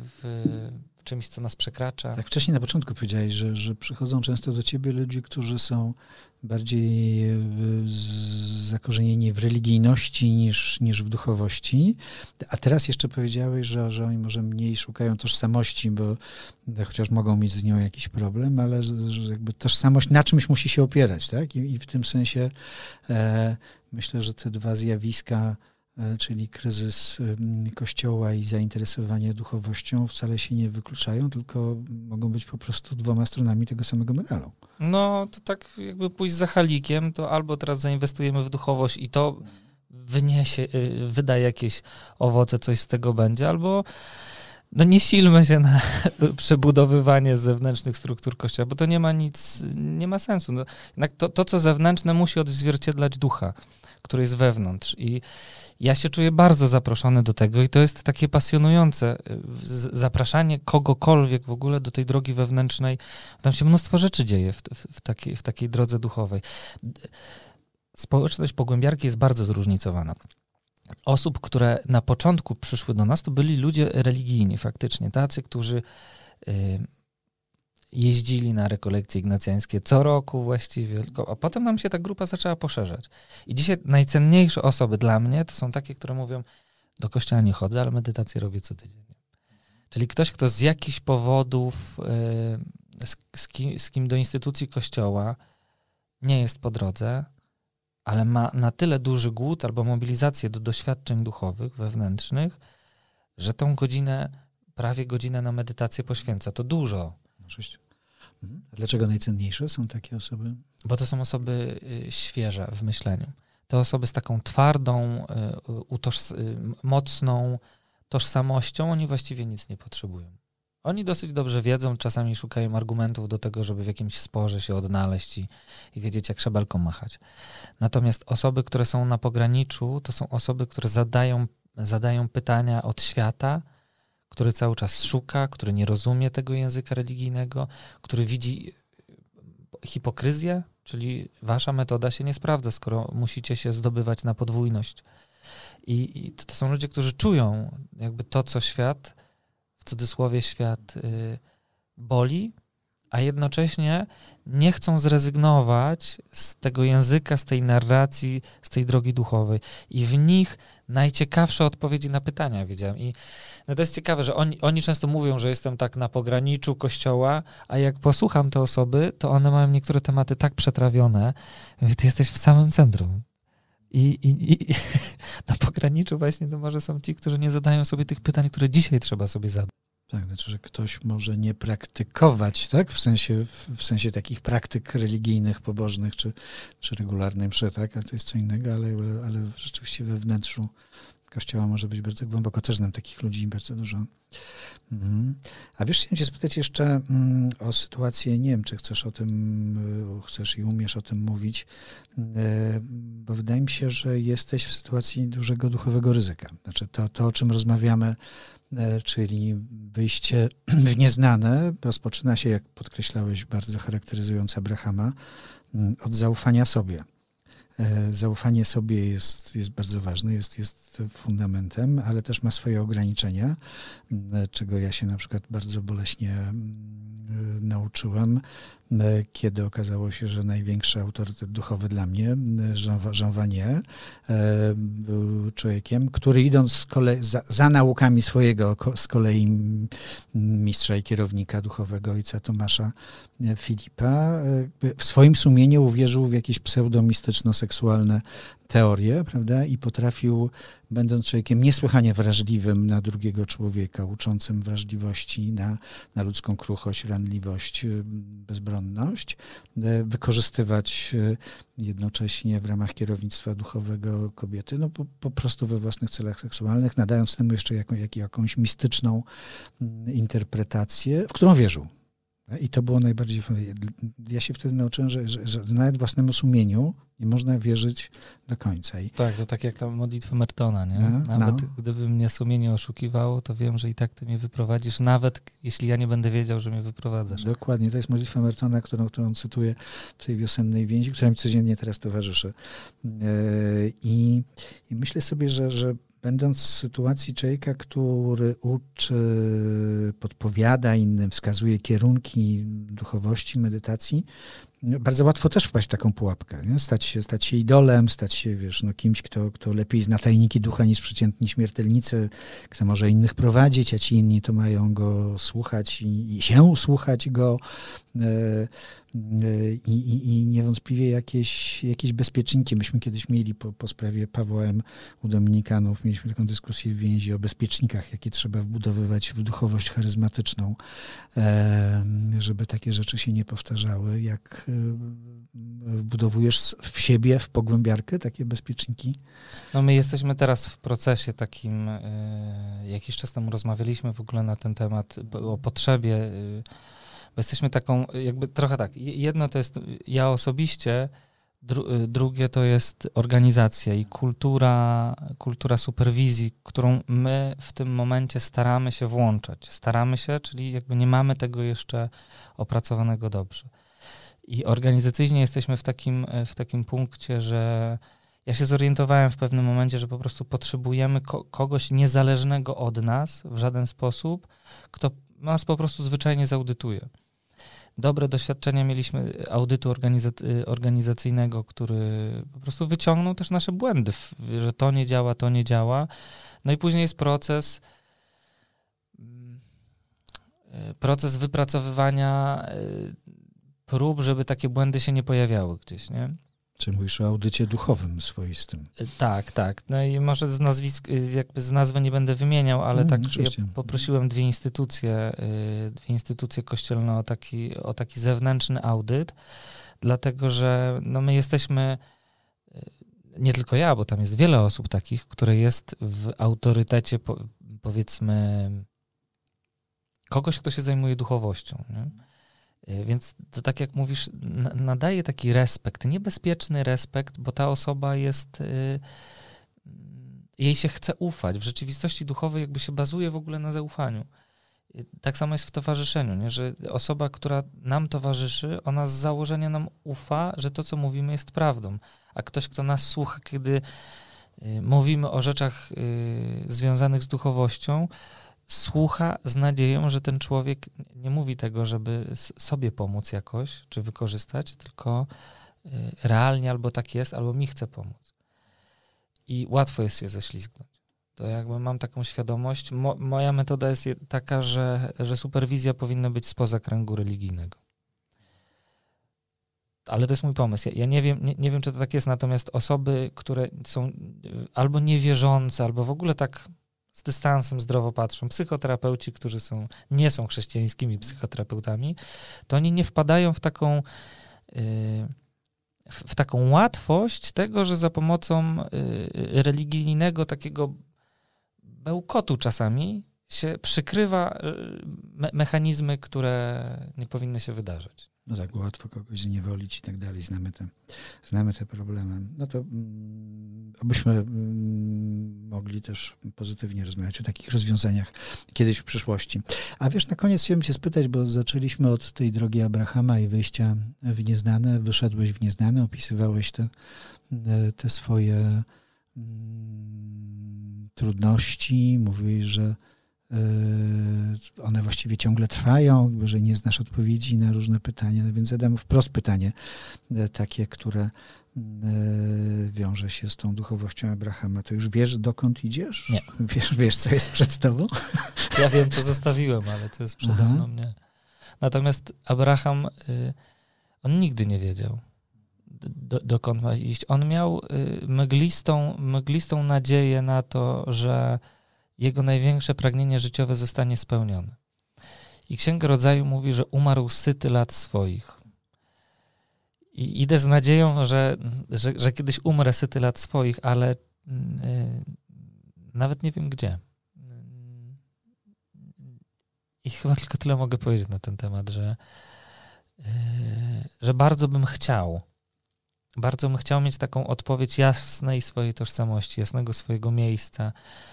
w, czymś, co nas przekracza. Tak, wcześniej na początku powiedziałeś, że, że przychodzą często do ciebie ludzie, którzy są bardziej e, zakorzenieni w religijności niż, niż w duchowości. A teraz jeszcze powiedziałeś, że, że oni może mniej szukają tożsamości, bo no, chociaż mogą mieć z nią jakiś problem, ale że jakby tożsamość na czymś musi się opierać, tak? I, i w tym sensie e, myślę, że te dwa zjawiska E, czyli kryzys mm, kościoła i zainteresowanie duchowością wcale się nie wykluczają, tylko mogą być po prostu dwoma stronami tego samego medalu. No to tak jakby pójść za halikiem, to albo teraz zainwestujemy w duchowość i to wyniesie, y, wyda jakieś owoce, coś z tego będzie, albo no nie silmy się na przebudowywanie zewnętrznych struktur kościoła, bo to nie ma nic, nie ma sensu. No, jednak to, to, co zewnętrzne, musi odzwierciedlać ducha, który jest wewnątrz i ja się czuję bardzo zaproszony do tego i to jest takie pasjonujące. Zapraszanie kogokolwiek w ogóle do tej drogi wewnętrznej. Tam się mnóstwo rzeczy dzieje w, w, w, takiej, w takiej drodze duchowej. Społeczność pogłębiarki jest bardzo zróżnicowana osób, które na początku przyszły do nas, to byli ludzie religijni faktycznie, tacy, którzy y, jeździli na rekolekcje ignacjańskie co roku właściwie, a potem nam się ta grupa zaczęła poszerzać. I dzisiaj najcenniejsze osoby dla mnie to są takie, które mówią, do kościoła nie chodzę, ale medytację robię co tydzień. Czyli ktoś, kto z jakichś powodów, e, z, z, kim, z kim do instytucji kościoła nie jest po drodze, ale ma na tyle duży głód albo mobilizację do doświadczeń duchowych, wewnętrznych, że tą godzinę, prawie godzinę na medytację poświęca. To dużo. Mhm. A dlaczego najcenniejsze są takie osoby? Bo to są osoby y, świeże w myśleniu. Te osoby z taką twardą, y, utoż, y, mocną tożsamością, oni właściwie nic nie potrzebują. Oni dosyć dobrze wiedzą, czasami szukają argumentów do tego, żeby w jakimś sporze się odnaleźć i, i wiedzieć, jak szabelką machać. Natomiast osoby, które są na pograniczu, to są osoby, które zadają, zadają pytania od świata, który cały czas szuka, który nie rozumie tego języka religijnego, który widzi hipokryzję, czyli wasza metoda się nie sprawdza, skoro musicie się zdobywać na podwójność. I, i to są ludzie, którzy czują jakby to, co świat, w cudzysłowie świat, y, boli, a jednocześnie nie chcą zrezygnować z tego języka, z tej narracji, z tej drogi duchowej. I w nich najciekawsze odpowiedzi na pytania widziałem. I no to jest ciekawe, że oni, oni często mówią, że jestem tak na pograniczu kościoła, a jak posłucham te osoby, to one mają niektóre tematy tak przetrawione, że ty jesteś w samym centrum. I, i, I, na pograniczu właśnie to może są ci, którzy nie zadają sobie tych pytań, które dzisiaj trzeba sobie zadać. Tak, znaczy, że ktoś może nie praktykować, tak? W sensie, w sensie takich praktyk religijnych, pobożnych, czy, czy regularnej mszy, tak? A to jest co innego, ale, ale rzeczywiście we wnętrzu kościoła może być bardzo głęboko. Też znam takich ludzi bardzo dużo. Mhm. A wiesz, chciałem cię spytać jeszcze mm, o sytuację, nie wiem, czy chcesz o tym, y, chcesz i umiesz o tym mówić, y, bo wydaje mi się, że jesteś w sytuacji dużego duchowego ryzyka. Znaczy to, to o czym rozmawiamy, y, czyli wyjście w nieznane, rozpoczyna się, jak podkreślałeś, bardzo charakteryzując Abrahama, mm, od zaufania sobie. E, zaufanie sobie jest, jest bardzo ważne, jest, jest fundamentem, ale też ma swoje ograniczenia, czego ja się na przykład bardzo boleśnie e, nauczyłem. E, kiedy okazało się, że największy autorytet duchowy dla mnie, e, Jean, Vanier, e, był człowiekiem, który idąc kolei, za, za, naukami swojego z kolei mistrza i kierownika duchowego ojca Tomasza Filipa, w swoim sumieniu uwierzył w jakieś pseudomistyczno-seksualne teorię, prawda, i potrafił, będąc człowiekiem niesłychanie wrażliwym na drugiego człowieka, uczącym wrażliwości na, na ludzką kruchość, ranliwość, bezbronność, e, wykorzystywać e, jednocześnie w ramach kierownictwa duchowego kobiety, no po, po prostu we własnych celach seksualnych, nadając temu jeszcze jaką, jak, jakąś mistyczną mm, interpretację, w którą wierzył. I to było najbardziej. Ja się wtedy nauczyłem, że, że, że nawet własnemu sumieniu nie można wierzyć do końca. I... Tak, to tak jak ta modlitwa Mertona, nie? No, nawet no. gdyby mnie sumienie oszukiwało, to wiem, że i tak ty mnie wyprowadzisz, nawet jeśli ja nie będę wiedział, że mnie wyprowadzasz. Dokładnie, to jest modlitwa Mertona, którą, którą cytuję w tej wiosennej więzi, która mi codziennie teraz towarzyszy. Yy, I, myślę sobie, że, że będąc w sytuacji człowieka, który uczy, podpowiada innym, wskazuje kierunki duchowości, medytacji, bardzo łatwo też wpaść w taką pułapkę. Nie? Stać, się, stać się idolem, stać się wiesz, no, kimś, kto, kto lepiej zna tajniki ducha niż przeciętni śmiertelnicy, kto może innych prowadzić, a ci inni to mają go słuchać i, i się usłuchać go. E, i, i, i niewątpliwie jakieś, jakieś bezpieczniki. Myśmy kiedyś mieli po, po sprawie Pawła M. u Dominikanów, mieliśmy taką dyskusję w więzi o bezpiecznikach, jakie trzeba wbudowywać w duchowość charyzmatyczną, żeby takie rzeczy się nie powtarzały. Jak wbudowujesz w siebie, w pogłębiarkę takie bezpieczniki? No my jesteśmy teraz w procesie takim, e, jakiś czas temu rozmawialiśmy w ogóle na ten temat, o potrzebie y, bo jesteśmy taką, jakby trochę tak. Jedno to jest ja osobiście, dru, y, drugie to jest organizacja i kultura, kultura superwizji, którą my w tym momencie staramy się włączać. Staramy się, czyli jakby nie mamy tego jeszcze opracowanego dobrze. I organizacyjnie jesteśmy w takim, w takim punkcie, że ja się zorientowałem w pewnym momencie, że po prostu potrzebujemy ko kogoś niezależnego od nas w żaden sposób, kto nas po prostu zwyczajnie zaudytuje. Dobre doświadczenia mieliśmy audytu organizacyjnego, który po prostu wyciągnął też nasze błędy, że to nie działa, to nie działa. No i później jest proces, mm, proces wypracowywania e, prób, żeby takie błędy się nie pojawiały gdzieś, nie? Czy mówisz o audycie duchowym swoistym? E, tak, tak. No i może z nazwisk, e, jakby z nazwy nie będę wymieniał, ale mm, tak ja poprosiłem dwie instytucje, e, dwie instytucje kościelne o taki, o taki zewnętrzny audyt, dlatego że no my jesteśmy nie tylko ja, bo tam jest wiele osób takich, które jest w autorytecie, powiedzmy, kogoś, kto się zajmuje duchowością. Nie? E, więc to tak jak mówisz, nadaje taki respekt, niebezpieczny respekt, bo ta osoba jest, y, jej się chce ufać. W rzeczywistości duchowej jakby się bazuje w ogóle na zaufaniu. E, tak samo jest w towarzyszeniu, nie? że osoba, która nam towarzyszy, ona z założenia nam ufa, że to, co mówimy, jest prawdą. A ktoś, kto nas słucha, kiedy y, mówimy o rzeczach y, związanych z duchowością, słucha z nadzieją, że ten człowiek nie mówi tego, żeby sobie pomóc jakoś czy wykorzystać, tylko y, realnie albo tak jest, albo mi chce pomóc. I łatwo jest się ześlizgnąć. To jakby mam taką świadomość. Mo moja metoda jest taka, że, że superwizja powinna być spoza kręgu religijnego. Ale to jest mój pomysł. Ja, ja nie, wiem, nie, nie wiem, czy to tak jest, natomiast osoby, które są y, albo niewierzące, albo w ogóle tak z dystansem zdrowo patrzą, psychoterapeuci, którzy są, nie są chrześcijańskimi psychoterapeutami, to oni nie wpadają w taką, y, w, taką łatwość tego, że za pomocą y, religijnego takiego bełkotu czasami się przykrywa y, mechanizmy, które nie powinny się wydarzyć za no tak, łatwo kogoś zniewolić i tak dalej. Znamy te, znamy te problemy. No to mm, abyśmy mm, mogli też pozytywnie rozmawiać o takich rozwiązaniach kiedyś w przyszłości. A wiesz, na koniec chciałem cię spytać, bo zaczęliśmy od tej drogi Abrahama i wyjścia w nieznane. Wyszedłeś w nieznane, opisywałeś te, e, te swoje mm, trudności, mówiłeś, że Y, one właściwie ciągle trwają, że nie znasz odpowiedzi na różne pytania, no więc zadam wprost pytanie, y, takie, które y, wiąże się z tą duchowością Abrahama. To już wiesz, dokąd idziesz? Nie. Wiesz, wiesz co jest przed tobą? Ja wiem, co zostawiłem, ale to jest przede mhm. mną, nie. Natomiast Abraham, on nigdy nie wiedział, do, dokąd ma iść. On miał mglistą, mglistą nadzieję na to, że jego największe pragnienie życiowe zostanie spełnione. I Księga Rodzaju mówi, że umarł syty lat swoich. I idę z nadzieją, że, że, że kiedyś umrę syty lat swoich, ale yy, nawet nie wiem gdzie. I chyba tylko tyle mogę powiedzieć na ten temat, że, yy, że bardzo bym chciał, bardzo bym chciał mieć taką odpowiedź jasnej swojej tożsamości, jasnego swojego miejsca,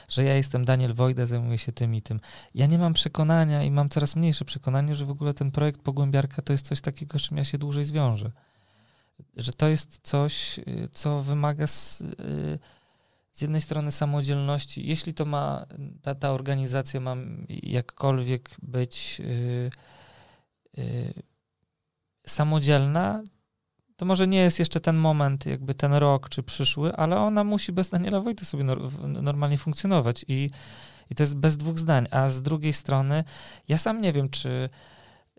że ja jestem Daniel Wojda, zajmuję się tym i tym. Ja nie mam przekonania i mam coraz mniejsze przekonanie, że w ogóle ten projekt Pogłębiarka to jest coś takiego, z czym ja się dłużej zwiążę. Że to jest coś, y, co wymaga z, y, z jednej strony samodzielności, jeśli to ma, ta, ta organizacja ma jakkolwiek być yy, yy, samodzielna, to może nie jest jeszcze ten moment, jakby ten rok czy przyszły, ale ona musi bez Daniela Wojty sobie normalnie funkcjonować i, i to jest bez dwóch zdań. A z drugiej strony, ja sam nie wiem, czy,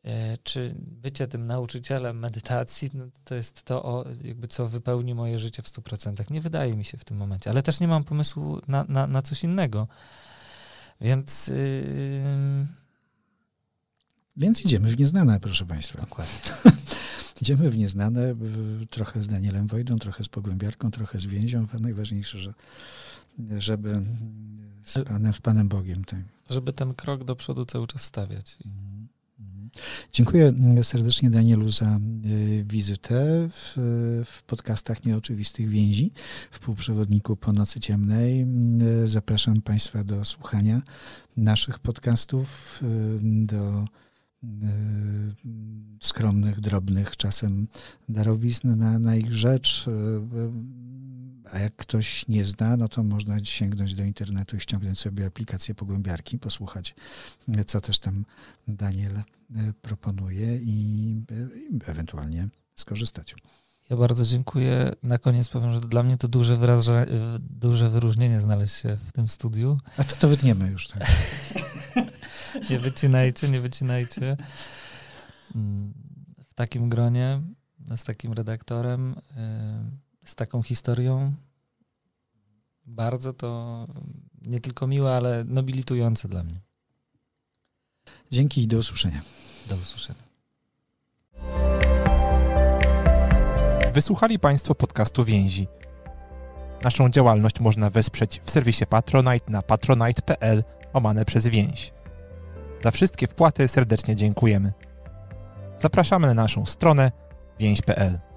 e, czy bycie tym nauczycielem medytacji no, to jest to, o, jakby co wypełni moje życie w 100%. Nie wydaje mi się w tym momencie, ale też nie mam pomysłu na, na, na coś innego. Więc. Yy... Więc idziemy w nieznane, proszę Państwa. Dokładnie. idziemy w nieznane, trochę z Danielem Wojdą, trochę z Pogłębiarką, trochę z więzią. Najważniejsze, że, żeby z Panem, z Panem Bogiem. tym. Tak. Żeby ten krok do przodu cały czas stawiać. Mhm. Dziękuję mm, serdecznie Danielu za e, wizytę w, w, podcastach Nieoczywistych Więzi w półprzewodniku po nocy ciemnej. Mm, zapraszam Państwa do słuchania naszych podcastów, e, do Y, skromnych, drobnych, czasem darowizn na, na ich rzecz. Y, y, a jak ktoś nie zna, no to można sięgnąć do internetu i ściągnąć sobie aplikację pogłębiarki, posłuchać, co też tam Daniel proponuje i ewentualnie skorzystać. Ja bardzo dziękuję. Na koniec powiem, że dla mnie to duże, wyraża, duże wyróżnienie znaleźć się w tym studiu. A to to wytniemy już. Tak. nie wycinajcie, nie wycinajcie. Mm, w takim gronie, z takim redaktorem, y, z taką historią, bardzo to nie tylko miłe, ale nobilitujące dla mnie. Dzięki i do usłyszenia. Do usłyszenia. Wysłuchali Państwo podcastu Więzi. Naszą działalność można wesprzeć w serwisie Patronite na patronite.pl omane przez więź. Za wszystkie wpłaty serdecznie dziękujemy. Zapraszamy na naszą stronę więź.pl.